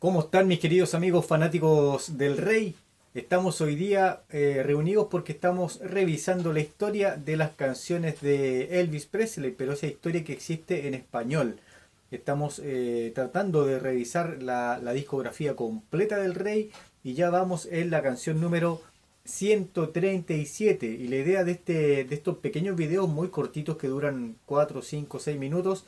¿Cómo están mis queridos amigos fanáticos del rey? Estamos hoy día eh, reunidos porque estamos revisando la historia de las canciones de Elvis Presley, pero esa historia que existe en español. Estamos eh, tratando de revisar la, discografía completa del rey y ya vamos en la canción número 137. Y la idea de, este, de estos pequeños videos muy cortitos que duran 4, 5, 6 minutos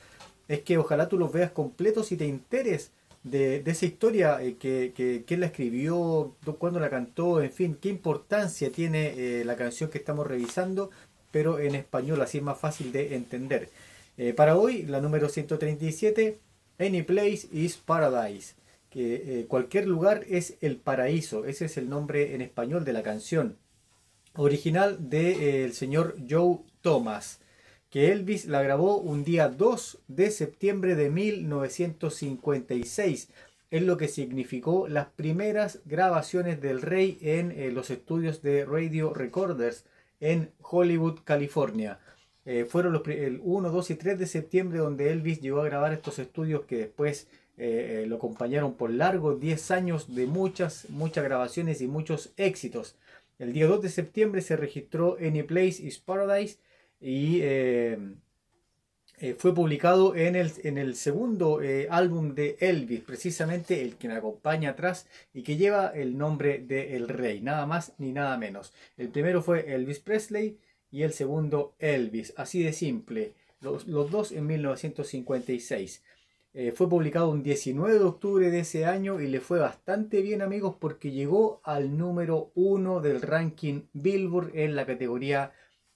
es que ojalá tú los veas completos y te intereses de, esa historia, eh, que, quién la escribió, cuándo la cantó, en fin, qué importancia tiene eh, la canción que estamos revisando, pero en español, así es más fácil de entender. Eh, para hoy, la número 137, Any Place is Paradise, que cualquier lugar es el paraíso, ese es el nombre en español de la canción, original del señor Joe Thomas que Elvis la grabó un día 2 de septiembre de 1956. Es lo que significó las primeras grabaciones del rey en eh, los estudios de Radio Recorders en Hollywood, California. Eh, fueron el 1, 2 y 3 de septiembre donde Elvis llegó a grabar estos estudios que después eh, lo acompañaron por largo 10 años de muchas, muchas grabaciones y muchos éxitos. El día 2 de septiembre se registró Any Place is Paradise y eh, eh, fue publicado en el, segundo eh, álbum de Elvis, precisamente el que me acompaña atrás y que lleva el nombre de El Rey, nada más ni nada menos. El primero fue Elvis Presley y el segundo Elvis, así de simple, los, dos en 1956. fue publicado un 19 de octubre de ese año y le fue bastante bien amigos porque llegó al número uno del ranking Billboard en la categoría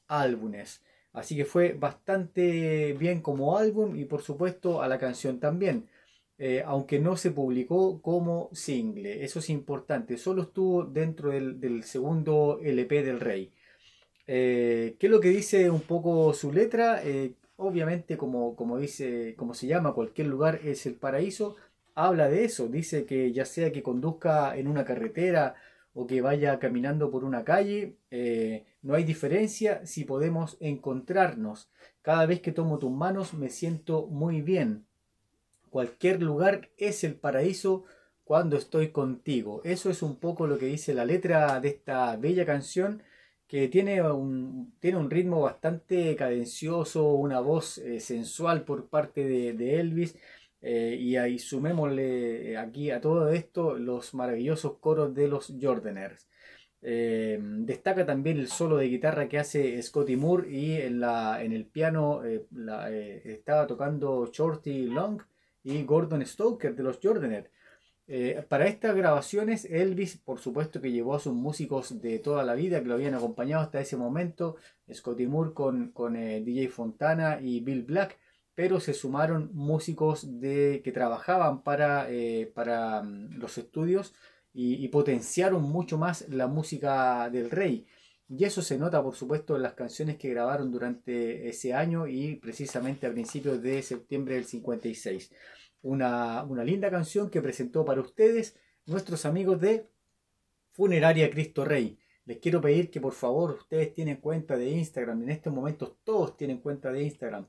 álbumes. Así que fue bastante bien como álbum y por supuesto a la canción también. Eh, aunque no se publicó como single, eso es importante, solo estuvo dentro del, segundo LP del Rey. Eh, ¿Qué es lo que dice un poco su letra? Eh, obviamente, como, como, dice, como se llama, cualquier lugar es el paraíso, habla de eso, dice que ya sea que conduzca en una carretera o que vaya caminando por una calle, eh, no hay diferencia si podemos encontrarnos. Cada vez que tomo tus manos me siento muy bien. Cualquier lugar es el paraíso cuando estoy contigo. Eso es un poco lo que dice la letra de esta bella canción que tiene un, tiene un ritmo bastante cadencioso, una voz eh, sensual por parte de Elvis eh, y ahí sumémosle eh, aquí a todo esto los maravillosos coros de los Jordaners. Eh, destaca también el solo de guitarra que hace Scotty Moore y en, la, en el piano estaba tocando Shorty Long y Gordon Stoker de los Jordaners. para estas grabaciones, Elvis, por supuesto, que llevó a sus músicos de toda la vida que lo habían acompañado hasta ese momento, Scotty Moore con, con DJ Fontana y Bill Black, pero se sumaron músicos de, que trabajaban para, eh, para mm, los estudios y, potenciaron mucho más la música del rey. Y eso se nota, por supuesto, en las canciones que grabaron durante ese año y precisamente a principios de septiembre del 56. Una, una linda canción que presentó para ustedes nuestros amigos de Funeraria Cristo Rey. Les quiero pedir que por favor ustedes tienen cuenta de Instagram. En estos momentos todos tienen cuenta de Instagram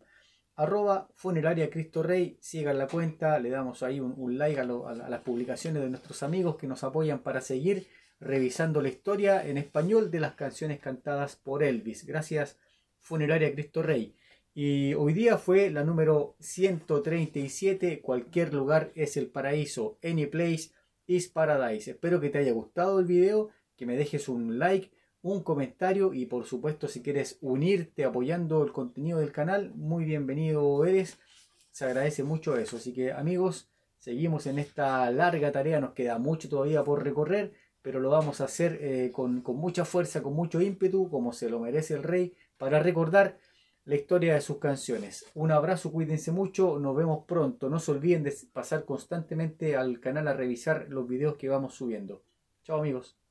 arroba funeraria Cristo Rey, sigan la cuenta, le damos ahí un, like a, a, las publicaciones de nuestros amigos que nos apoyan para seguir revisando la historia en español de las canciones cantadas por Elvis. Gracias funeraria Cristo Rey. Y hoy día fue la número 137, cualquier lugar es el paraíso, any place is paradise. Espero que te haya gustado el video, que me dejes un like un comentario y por supuesto si quieres unirte apoyando el contenido del canal, muy bienvenido eres. Se agradece mucho eso. Así que amigos, seguimos en esta larga tarea, nos queda mucho todavía por recorrer, pero lo vamos a hacer eh, con, con mucha fuerza, con mucho ímpetu, como se lo merece el rey, para recordar la historia de sus canciones. Un abrazo, cuídense mucho, nos vemos pronto. No se olviden de pasar constantemente al canal a revisar los videos que vamos subiendo. Chao amigos.